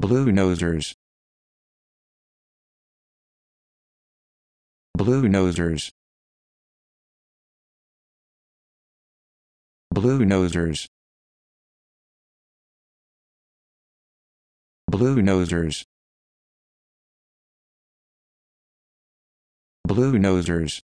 Blue nosers. Blue nosers. Blue nosers. Blue nosers. Blue nosers.